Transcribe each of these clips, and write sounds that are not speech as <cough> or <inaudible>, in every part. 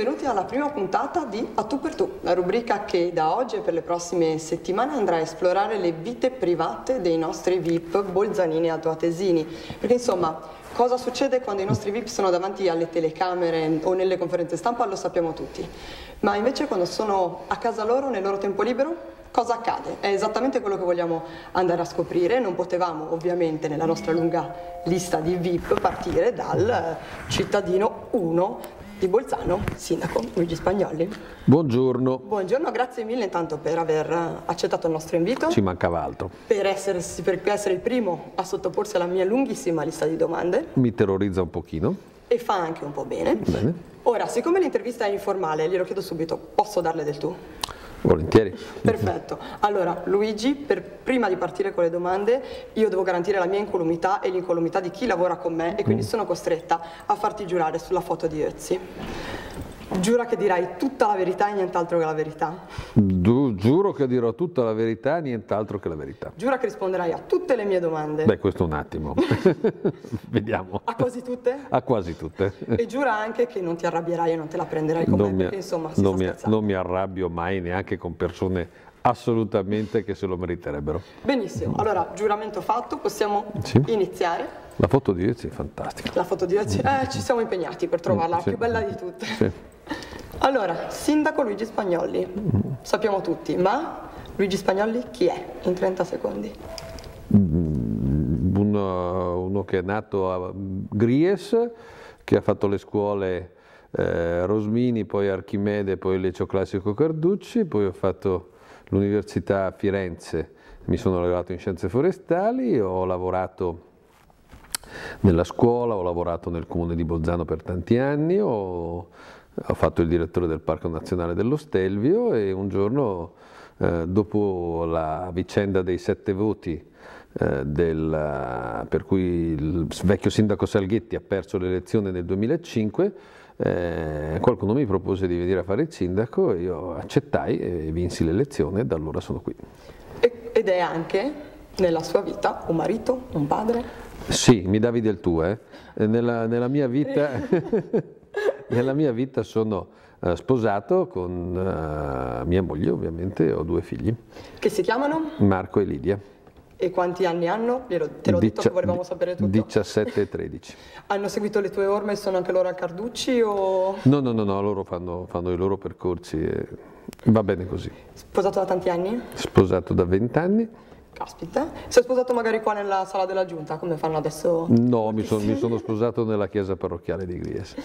benvenuti alla prima puntata di A tu per tu, la rubrica che da oggi e per le prossime settimane andrà a esplorare le vite private dei nostri VIP bolzanini e altoatesini. Perché insomma, cosa succede quando i nostri VIP sono davanti alle telecamere o nelle conferenze stampa lo sappiamo tutti. Ma invece quando sono a casa loro, nel loro tempo libero, cosa accade? È esattamente quello che vogliamo andare a scoprire. Non potevamo ovviamente nella nostra lunga lista di VIP partire dal cittadino 1 di Bolzano, sindaco Luigi Spagnoli. Buongiorno. Buongiorno, grazie mille intanto per aver eh, accettato il nostro invito. Ci mancava altro. Per, essersi, per essere il primo a sottoporsi alla mia lunghissima lista di domande. Mi terrorizza un pochino. E fa anche un po' bene. Bene. Ora, siccome l'intervista è informale, glielo chiedo subito, posso darle del tu? Volentieri. Perfetto. Allora, Luigi, per, prima di partire con le domande, io devo garantire la mia incolumità e l'incolumità di chi lavora con me e quindi mm. sono costretta a farti giurare sulla foto di Ezzi. Giura che dirai tutta la verità e nient'altro che la verità. Du giuro che dirò tutta la verità e nient'altro che la verità. Giura che risponderai a tutte le mie domande. Beh, questo un attimo. <laughs> Vediamo. A quasi tutte? A quasi tutte. e giura anche che non ti arrabbierai e non te la prenderai con non me, perché insomma non mi, non mi arrabbio mai neanche con persone assolutamente che se lo meriterebbero. Benissimo, allora giuramento fatto, possiamo sì. iniziare. La foto di oggi è fantastica. La foto di oggi, eh, ci siamo impegnati per trovarla, la sì. più bella di tutte. Sì. Allora, sindaco Luigi Spagnolli, sappiamo tutti, ma Luigi Spagnolli chi è in 30 secondi? Mm, uno, uno che è nato a Gries, che ha fatto le scuole eh, Rosmini, poi Archimede, poi il liceo classico Carducci, poi ho fatto l'università a Firenze, mi sono laureato in scienze forestali, ho lavorato nella scuola, ho lavorato nel comune di Bolzano per tanti anni, ho ho fatto il direttore del Parco Nazionale dello Stelvio e un giorno eh, dopo la vicenda dei sette voti eh, del, per cui il vecchio sindaco Salghetti ha perso l'elezione nel 2005 eh, qualcuno mi propose di venire a fare il sindaco e io accettai e vinsi l'elezione e da allora sono qui. Ed è anche nella sua vita un marito, un padre? Sì, mi davi del tuo, eh. nella, nella mia vita... <laughs> <laughs> nella mia vita sono eh, sposato con eh, mia moglie, ovviamente, ho due figli. Che si chiamano? Marco e Lidia. E quanti anni hanno? te l'ho Dici- detto che volevamo sapere tutto. 17 e 13. <laughs> hanno seguito le tue orme e sono anche loro a Carducci o... No, no, no, no loro fanno, fanno, i loro percorsi e va bene così. Sposato da tanti anni? Sposato da 20 anni. Caspita, Si è sposato magari qua nella sala della giunta, come fanno adesso? No, mi, son, mi sono sposato nella chiesa parrocchiale di Griese.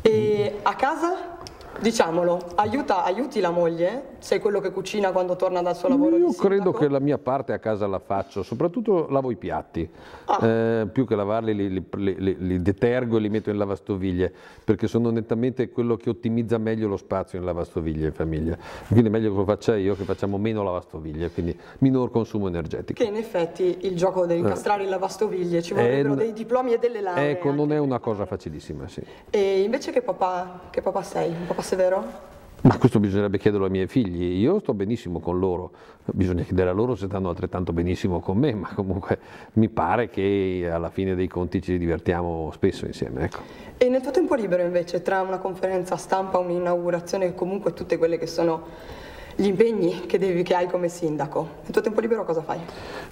E a casa Diciamolo, aiuta, aiuti la moglie? Sei quello che cucina quando torna dal suo lavoro? Io credo che la mia parte a casa la faccio, soprattutto lavo i piatti, ah. eh, più che lavarli li, li, li, li, detergo e li metto in lavastoviglie, perché sono nettamente quello che ottimizza meglio lo spazio in lavastoviglie in famiglia, quindi è meglio che lo faccia io che facciamo meno lavastoviglie, quindi minor consumo energetico. Che in effetti il gioco dell'incastrare eh. in lavastoviglie ci vorrebbero eh, dei diplomi e delle lauree. Ecco, non è una cosa facilissima, sì. E invece che papà, che papà sei? Un papà fosse vero? Ma questo bisognerebbe chiederlo ai miei figli, io sto benissimo con loro, bisogna chiedere a loro se stanno altrettanto benissimo con me, ma comunque mi pare che alla fine dei conti ci divertiamo spesso insieme. Ecco. E nel tuo tempo libero invece, tra una conferenza stampa, un'inaugurazione e comunque tutte quelle che sono gli impegni che, devi, che hai come sindaco. Nel tuo tempo libero cosa fai?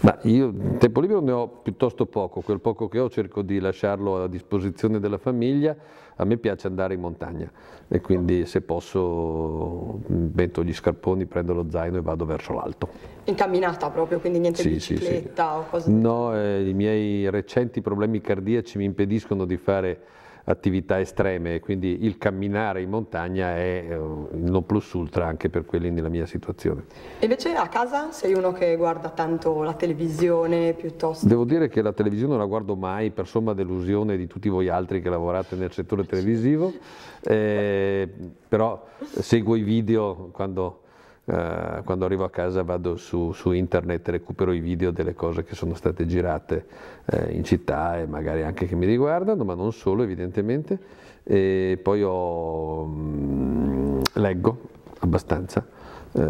Ma io tempo libero ne ho piuttosto poco, quel poco che ho cerco di lasciarlo a disposizione della famiglia, a me piace andare in montagna e quindi se posso mm, metto gli scarponi, prendo lo zaino e vado verso l'alto. In camminata proprio, quindi niente sì, bicicletta sì, sì. o cose? No, eh, i miei recenti problemi cardiaci mi impediscono di fare attività estreme, quindi il camminare in montagna è eh, il non plus ultra anche per quelli nella mia situazione. E invece a casa sei uno che guarda tanto la televisione piuttosto? Devo dire che la televisione non la guardo mai per somma delusione di tutti voi altri che lavorate nel settore televisivo, eh, però seguo i video quando eh, quando arrivo a casa vado su, su, internet e recupero i video delle cose che sono state girate eh, in città e magari anche che mi riguardano, ma non solo evidentemente, e poi ho, mh, mm, leggo abbastanza eh,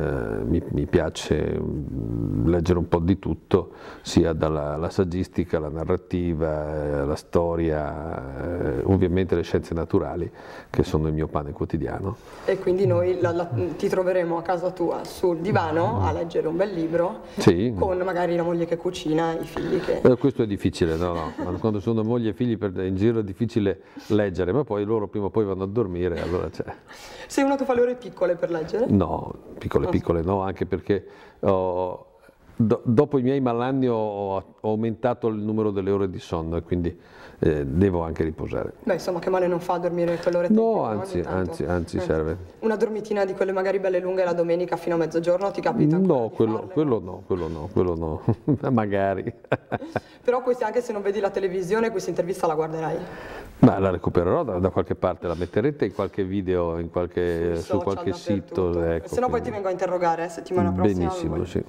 mi, mi, piace mm, leggere un po' di tutto, sia dalla saggistica, la narrativa, eh, la storia, eh, ovviamente le scienze naturali che sono il mio pane quotidiano. E quindi noi la, la, ti troveremo a casa tua sul divano a leggere un bel libro sì. con magari la moglie che cucina, i figli che... Eh, questo è difficile, no, no. quando sono moglie e figli per, in giro è difficile leggere, ma poi loro prima o poi vanno a dormire, allora c'è. Sei uno che fa le ore piccole per leggere? No, piccole piccole, piccole, no? anche perché oh, do, dopo i miei malanni ho, ho aumentato il numero delle ore di sonno e quindi eh, devo anche riposare. Beh, insomma, che male non fa dormire quell'ora No, anzi, no? anzi, anzi, eh. serve. Una dormitina di quelle magari belle lunghe la domenica fino a mezzogiorno ti capita? No, quello, quello, no, quello no, quello no, <laughs> magari. <laughs> Però questa anche se non vedi la televisione, questa intervista la guarderai? Ma la recupererò da, da, qualche parte, la metterete in qualche video, in qualche, su, su qualche sito. Ecco, se no poi ti vengo a interrogare eh, settimana prossima. Benissimo, sì.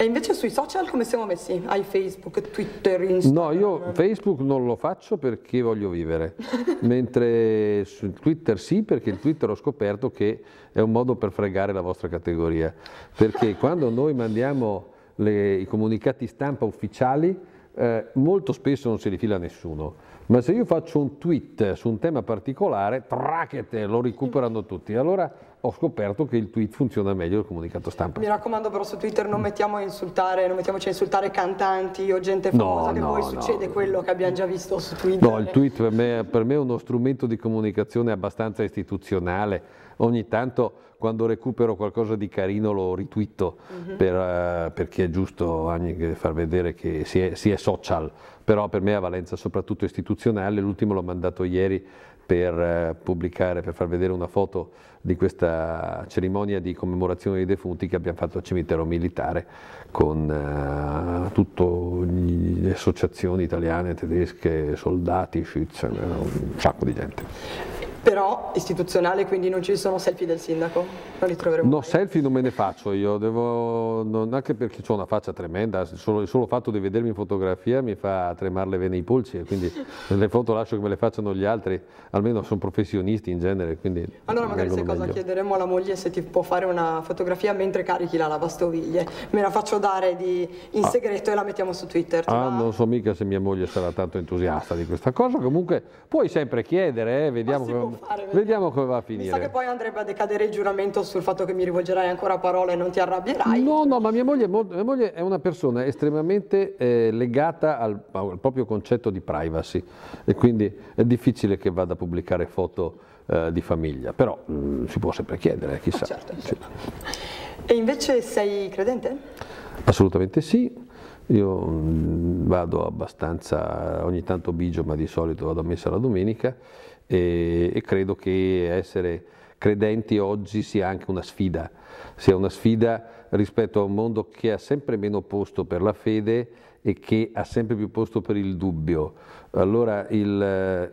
E invece sui social come siamo messi? Hai Facebook, Twitter, Instagram? No, io Facebook non lo faccio perché voglio vivere, <laughs> mentre su Twitter sì, perché il Twitter ho scoperto che è un modo per fregare la vostra categoria, perché <laughs> quando noi mandiamo le, i comunicati stampa ufficiali, eh, molto spesso non se li fila nessuno, ma se io faccio un tweet su un tema particolare, tracchete, lo recuperano tutti. Allora ho scoperto che il tweet funziona meglio del comunicato stampa. Mi raccomando però su Twitter non, mettiamo insultare, non mettiamoci a insultare cantanti o gente famosa no, che no, poi succede no. quello che abbiamo già visto su Twitter. No, il tweet per me, per me è uno strumento di comunicazione abbastanza istituzionale. Ogni tanto quando recupero qualcosa di carino lo ritwitto uh mhm. -huh. per, uh, perché è giusto anche far vedere che si è, si è, social, però per me ha valenza soprattutto istituzionale, l'ultimo l'ho mandato ieri per eh, pubblicare, per far vedere una foto di questa cerimonia di commemorazione dei defunti che abbiamo fatto al cimitero militare con uh, eh, tutte le associazioni italiane, tedesche, soldati, schiz, un sacco di gente però istituzionale, quindi non ci sono selfie del sindaco, non li troveremo. No, mai. selfie non me ne faccio io, devo, non anche perché ho una faccia tremenda, solo, il solo fatto di vedermi in fotografia mi fa tremare le vene ai polsi, quindi <laughs> le foto lascio che me le facciano gli altri, almeno sono professionisti in genere. allora magari sai cosa chiederemo alla moglie se ti può fare una fotografia mentre carichi la lavastoviglie, me la faccio dare di, in ah. segreto e la mettiamo su Twitter. Ah, va? non so mica se mia moglie sarà tanto entusiasta di questa cosa, comunque puoi sempre chiedere, eh, vediamo come fare. Vediamo. come va a finire. Mi che poi andrebbe a decadere il giuramento sul fatto che mi rivolgerai ancora a parole e non ti arrabbierai. No, no, ma mia moglie, mia moglie è una persona estremamente eh, legata al, al, proprio concetto di privacy e quindi è difficile che vada a pubblicare foto eh, di famiglia, però mh, mm, si può sempre chiedere, eh, chissà. Ah, certo, certo. E invece sei credente? Assolutamente sì. Io mm, vado abbastanza, ogni tanto bigio, ma di solito vado a messa la domenica e, e credo che essere credenti oggi sia anche una sfida, sia una sfida rispetto a un mondo che ha sempre meno posto per la fede e che ha sempre più posto per il dubbio. Allora il eh,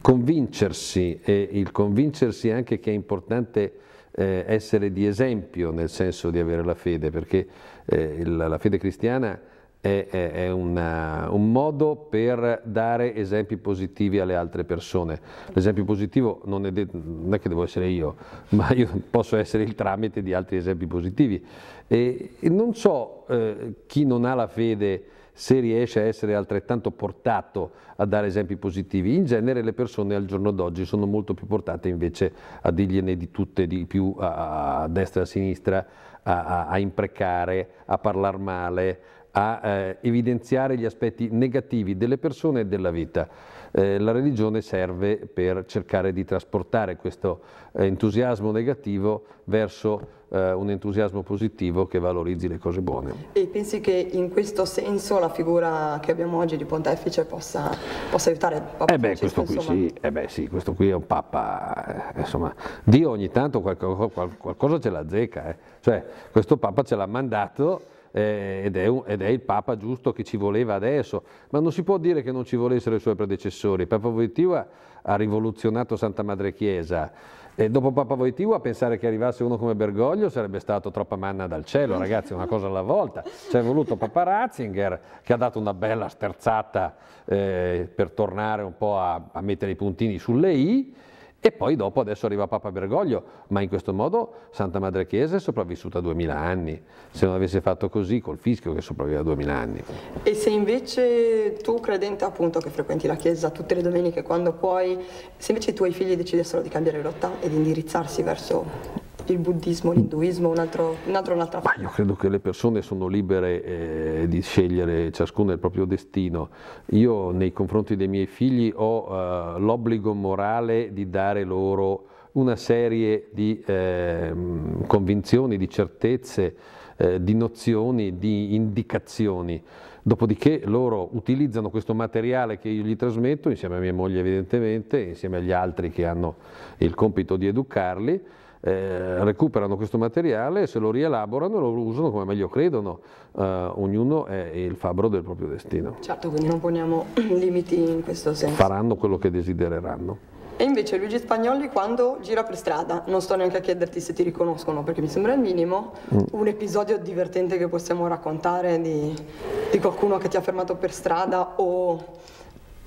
convincersi e il convincersi anche che è importante eh, essere di esempio nel senso di avere la fede, perché eh, la fede cristiana è, è, è una, eh, un modo per dare esempi positivi alle altre persone. L'esempio positivo non è, non è, che devo essere io, <laughs> ma io posso essere il tramite di altri esempi positivi. E, e non so eh, chi non ha la fede se riesce a essere altrettanto portato a dare esempi positivi. In genere le persone al giorno d'oggi sono molto più portate invece a dirgliene di tutte, di più a, a destra e a sinistra, a, a, a imprecare, a parlare male, a eh, evidenziare gli aspetti negativi delle persone e della vita. Eh, la religione serve per cercare di trasportare questo eh, entusiasmo negativo verso eh, un entusiasmo positivo che valorizzi le cose buone. E pensi che in questo senso la figura che abbiamo oggi di pontefice possa, possa aiutare il Papa eh beh, Francesco, questo qui, sì, eh beh, sì, questo qui è un Papa, eh, insomma, Dio ogni tanto qualcosa, qualcosa ce la zecca, eh. cioè questo Papa ce l'ha mandato eh, ed, è un, ed, è il Papa giusto che ci voleva adesso, ma non si può dire che non ci volessero i suoi predecessori. Papa Voitiva ha, rivoluzionato Santa Madre Chiesa. E dopo Papa Voitiva pensare che arrivasse uno come Bergoglio sarebbe stato troppa manna dal cielo, ragazzi, una cosa alla volta. Ci è voluto Papa Ratzinger che ha dato una bella sterzata eh, per tornare un po' a, a mettere i puntini sulle i e poi dopo adesso arriva Papa Bergoglio, ma in questo modo Santa Madre Chiesa è sopravvissuta a 2000 anni, se non avesse fatto così col fischio che sopravviveva a 2000 anni. E se invece tu, credente appunto che frequenti la Chiesa tutte le domeniche quando puoi, se invece i tuoi figli decidessero di cambiare rotta e di indirizzarsi verso il buddismo, l'induismo, un altro, un altro, un'altra forma? Io credo che le persone sono libere eh, di scegliere ciascuno il proprio destino. Io nei confronti dei miei figli ho eh, l'obbligo morale di dare loro una serie di eh, convinzioni, di certezze, eh, di nozioni, di indicazioni. Dopodiché loro utilizzano questo materiale che io gli trasmetto, insieme a mia moglie evidentemente, insieme agli altri che hanno il compito di educarli, eh, recuperano questo materiale, se lo rielaborano e lo usano come meglio credono, eh, ognuno è il fabbro del proprio destino. Certo, quindi non poniamo <clears throat> limiti in questo senso. Faranno quello che desidereranno. E invece Luigi Spagnoli quando gira per strada, non sto neanche a chiederti se ti riconoscono perché mi sembra il minimo, mm. un episodio divertente che possiamo raccontare di, di qualcuno che ti ha fermato per strada o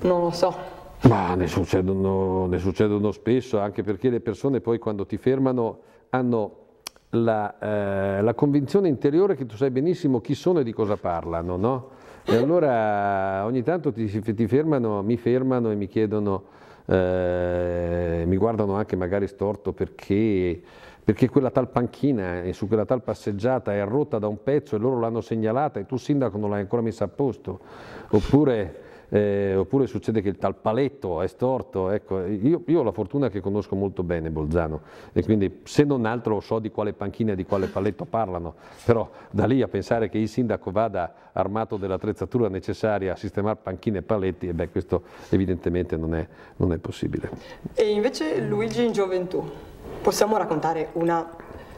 non lo so, ma ne succedono, ne succedono spesso, anche perché le persone poi quando ti fermano hanno la, eh, la, convinzione interiore che tu sai benissimo chi sono e di cosa parlano, no? E allora ogni tanto ti, ti fermano, mi fermano e mi chiedono, eh, mi guardano anche magari storto perché, perché quella tal panchina e su quella tal passeggiata è rotta da un pezzo e loro l'hanno segnalata e tu sindaco non l'hai ancora messa a posto, oppure eh, oppure succede che il tal paletto è storto, ecco, io, io, ho la fortuna che conosco molto bene Bolzano e quindi se non altro so di quale panchina e di quale paletto parlano, però da lì a pensare che il sindaco vada armato dell'attrezzatura necessaria a sistemare panchine e paletti, eh beh, questo evidentemente non è, non è possibile. E invece Luigi in gioventù, possiamo raccontare una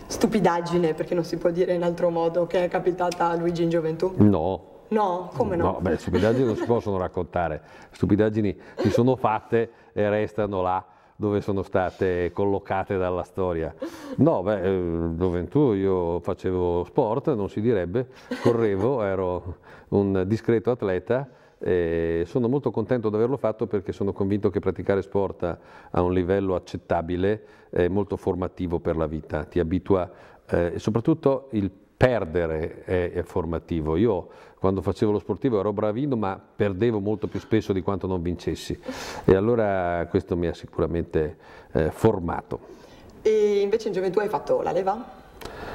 stupidaggine, perché non si può dire in altro modo, che è capitata a Luigi in gioventù? No, No, come no? No, beh, stupidaggini non si possono raccontare, stupidaggini si sono fatte e restano là dove sono state collocate dalla storia. No, beh, eh, gioventù io facevo sport, non si direbbe, correvo, ero un discreto atleta e sono molto contento di averlo fatto perché sono convinto che praticare sport a un livello accettabile è molto formativo per la vita, ti abitua eh, e soprattutto il perdere è, è, formativo. Io quando facevo lo sportivo ero bravino ma perdevo molto più spesso di quanto non vincessi e allora questo mi ha sicuramente eh, formato. E invece in gioventù hai fatto la leva?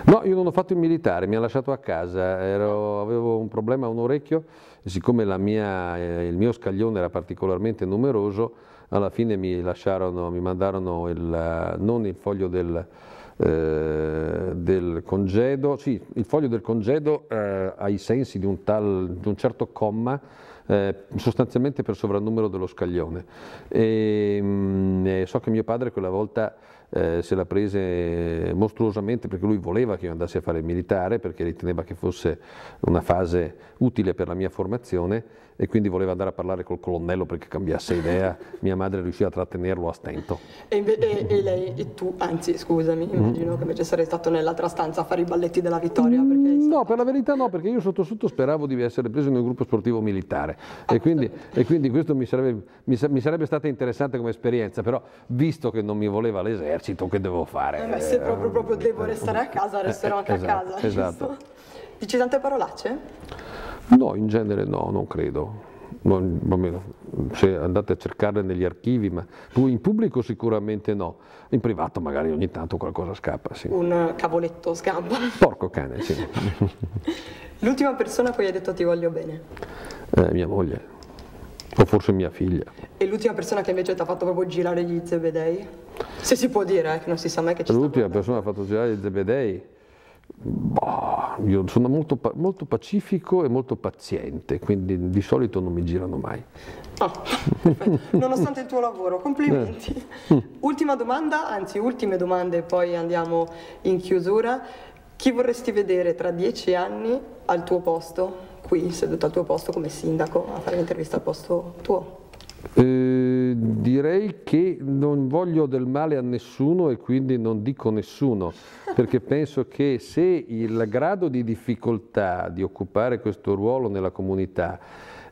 No, io non ho fatto il militare, mi ha lasciato a casa, Ero, avevo un problema a un orecchio e siccome mia, eh, il mio scaglione era particolarmente numeroso, alla fine mi lasciarono, mi mandarono il, eh, non il foglio del, eh, del congedo, sì, il foglio del congedo eh, ai sensi di un, tal, di un certo comma eh, sostanzialmente per sovrannumero dello scaglione. Ehm, e, mh, so che mio padre quella volta eh, se la prese mostruosamente perché lui voleva che io andassi a fare il militare, perché riteneva che fosse una fase utile per la mia formazione e quindi voleva andare a parlare col colonnello perché cambiasse idea, mia madre riusciva a trattenerlo a stento. E, e, e lei, e tu, anzi scusami, mm. immagino mm. che invece sarei stato nell'altra stanza a fare i balletti della vittoria. Mm, no, per la verità no, perché io sotto sotto speravo di essere preso in un gruppo sportivo militare ah, e, quindi, e quindi, questo mi sarebbe, mi, mi sarebbe stata interessante come esperienza, però visto che non mi voleva l'esercito, l'esercito che devo fare. Eh se proprio, proprio, eh, devo eh, restare a casa, eh, resterò anche esatto, a casa. Esatto. Dici tante parolacce? No, in genere no, non credo. Non, almeno, se andate a cercarle negli archivi, ma in pubblico sicuramente no, in privato magari ogni tanto qualcosa scappa. Sì. Un cavoletto scappa. Porco cane, sì. <laughs> L'ultima persona a cui hai detto ti voglio bene? Eh, mia moglie o certo, forse mia figlia. E l'ultima persona che invece ti ha fatto proprio girare gli zebedei? Se si può dire, eh, che non si sa mai che ci L'ultima persona che ha fatto girare gli zebedei? Boh, io sono molto, molto, pacifico e molto paziente, quindi di solito non mi girano mai. Ah, Nonostante il tuo lavoro, complimenti. Eh. Ultima domanda, anzi ultime domande, e poi andiamo in chiusura. Chi vorresti vedere tra dieci anni al tuo posto? qui seduto al tuo posto come sindaco a fare l'intervista al posto tuo? Eh, direi che non voglio del male a nessuno e quindi non dico nessuno, perché <laughs> penso che se il grado di difficoltà di occupare questo ruolo nella comunità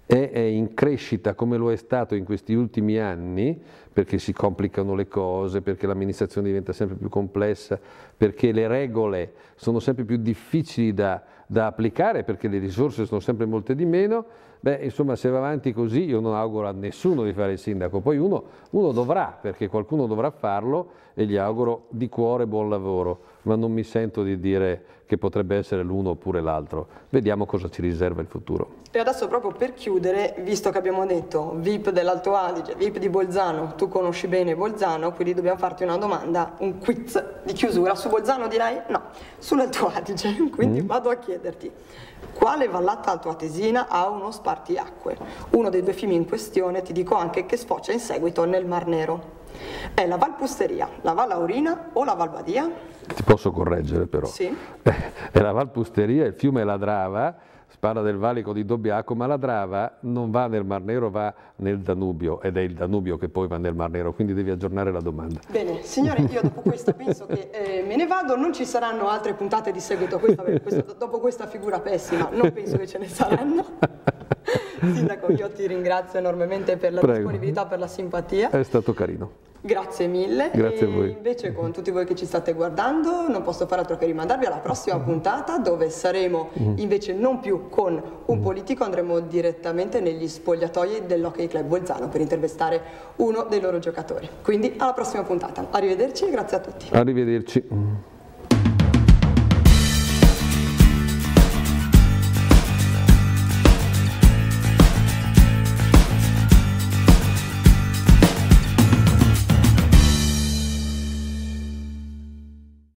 è, in crescita come lo è stato in questi ultimi anni, perché si complicano le cose, perché l'amministrazione diventa sempre più complessa, perché le regole sono sempre più difficili da da applicare perché le risorse sono sempre molte di meno, beh insomma se va avanti così io non auguro a nessuno di fare il sindaco, poi uno, uno dovrà perché qualcuno dovrà farlo e gli auguro di cuore buon lavoro, ma non mi sento di dire che potrebbe essere l'uno oppure l'altro. Vediamo cosa ci riserva il futuro. E adesso proprio per chiudere, visto che abbiamo detto VIP dell'Alto Adige, VIP di Bolzano, tu conosci bene Bolzano, quindi dobbiamo farti una domanda, un quiz di chiusura. Su Bolzano direi no, sull'Alto Adige, <laughs> quindi mm. vado a chiederti. Quale vallata altoatesina ha uno spartiacque? Uno dei due fiumi in questione, ti dico anche che sfocia in seguito nel Mar Nero. È la Valpusteria, la Val Aurina o la Valbadia? Ti posso correggere però. Sì. <laughs> È la Valpusteria, il fiume la Drava, si del valico di Dobbiaco, ma la Drava non va nel Mar Nero, va nel Danubio ed è il Danubio che poi va nel Mar Nero, quindi devi aggiornare la domanda. Bene, signore, io dopo questo penso che eh, me ne vado, non ci saranno altre puntate di seguito a questa, dopo questa figura pessima, non penso che ce ne saranno. <laughs> Sindaco, io ti ringrazio enormemente per la Prego. disponibilità, per la simpatia. È stato carino. Grazie mille. Grazie e a voi. Invece con tutti voi che ci state guardando non posso fare altro che rimandarvi alla prossima mm. puntata dove saremo mm. invece non più con un mm. politico, andremo direttamente negli spogliatoi dell'Hockey Club Bolzano per intervistare uno dei loro giocatori. Quindi alla prossima puntata. Arrivederci e grazie a tutti. Arrivederci.